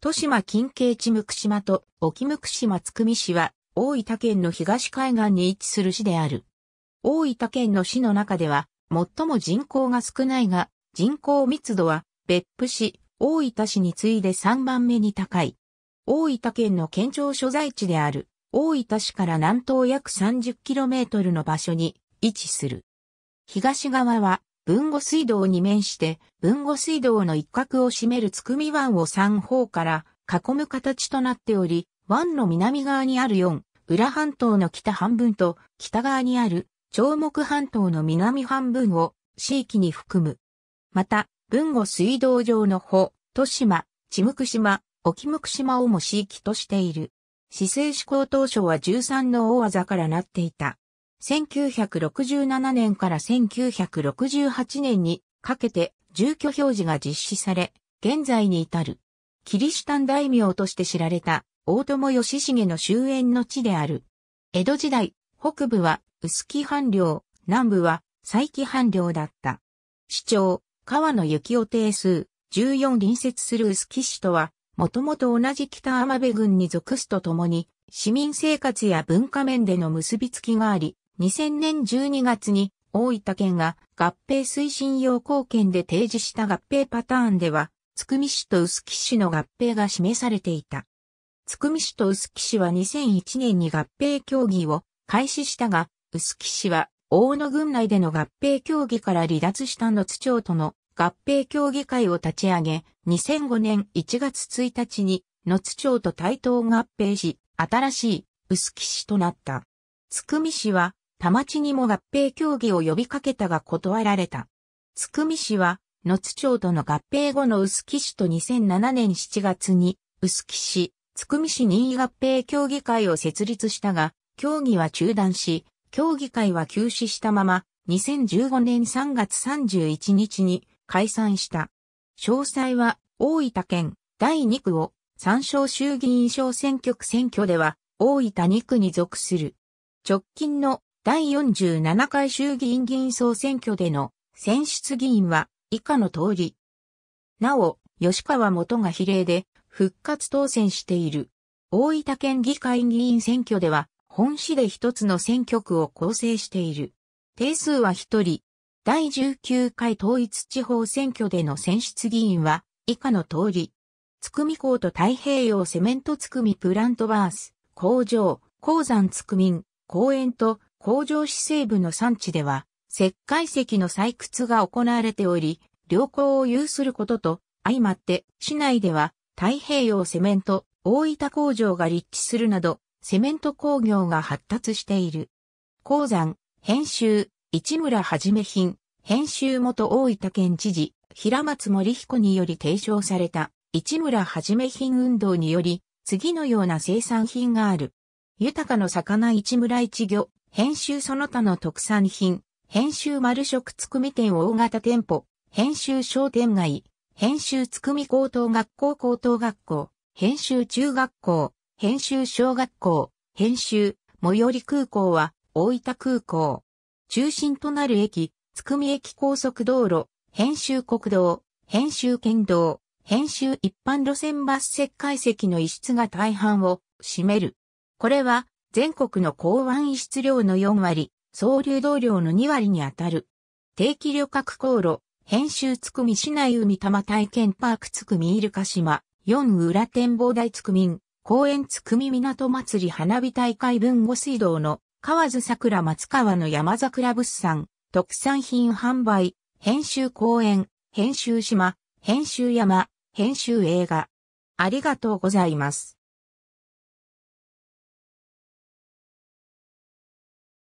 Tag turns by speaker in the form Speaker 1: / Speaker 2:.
Speaker 1: 豊島近景地向島と沖向島津み市は大分県の東海岸に位置する市である。大分県の市の中では最も人口が少ないが人口密度は別府市、大分市に次いで3番目に高い。大分県の県庁所在地である大分市から南東約 30km の場所に位置する。東側は豊後水道に面して、豊後水道の一角を占めるつくみ湾を三方から囲む形となっており、湾の南側にある四、浦半島の北半分と、北側にある、長木半島の南半分を、地域に含む。また、豊後水道上の保、豊島、千向島、沖向島をも地域としている。市政志向当初は13の大技からなっていた。1967年から1968年にかけて住居表示が実施され、現在に至る。キリシタン大名として知られた大友義重の終焉の地である。江戸時代、北部は薄木藩領、南部は佐伯藩領だった。市長、川野幸雄定数、14隣接する薄木市とは、もともと同じ北天部郡に属すとともに、市民生活や文化面での結びつきがあり、2000年12月に大分県が合併推進要項県で提示した合併パターンでは、つくみ市と薄木市の合併が示されていた。つくみ市と薄木市は2001年に合併協議を開始したが、薄木市は大野郡内での合併協議から離脱した野津町との合併協議会を立ち上げ、2005年1月1日に野津町と対等合併し、新しい薄木市となった。つくみ市は田町にも合併協議を呼びかけたが断られた。つくみ市は、野津町との合併後の臼杵市と2007年7月に、臼杵市、つくみ市任意合併協議会を設立したが、協議は中断し、協議会は休止したまま、2015年3月31日に解散した。詳細は、大分県第2区を参照衆議院小選挙区選挙では、大分2区に属する。直近の第47回衆議院議員総選挙での選出議員は以下の通り。なお、吉川元が比例で復活当選している。大分県議会議員選挙では本市で一つの選挙区を構成している。定数は一人。第19回統一地方選挙での選出議員は以下の通り。つくみ港と太平洋セメントつくみプラントバース、工場、鉱山つくみん、公園と工場市西部の産地では、石灰石の採掘が行われており、良好を有することと、相まって市内では太平洋セメント、大分工場が立地するなど、セメント工業が発達している。鉱山、編集、市村はじめ品、編集元大分県知事、平松森彦により提唱された、市村はじめ品運動により、次のような生産品がある。豊かの魚市村一魚、編集その他の特産品、編集丸食つくみ店大型店舗、編集商店街、編集つくみ高等学校高等学校、編集中学校、編集小学校、編集、最寄り空港は大分空港。中心となる駅、つくみ駅高速道路、編集国道、編集県道、編集一般路線バス石灰石の一室が大半を占める。これは全国の港湾輸出量の4割、総流動量の2割にあたる。定期旅客航路、編集つくみ市内海玉体験パークつくみイルカ島、四浦展望台つくみん、公園つくみ港祭り花火大会文後水道の河津桜松川の山桜物産、特産品販売、編集公園、編集島、編集山、編集映画。ありがとうございます。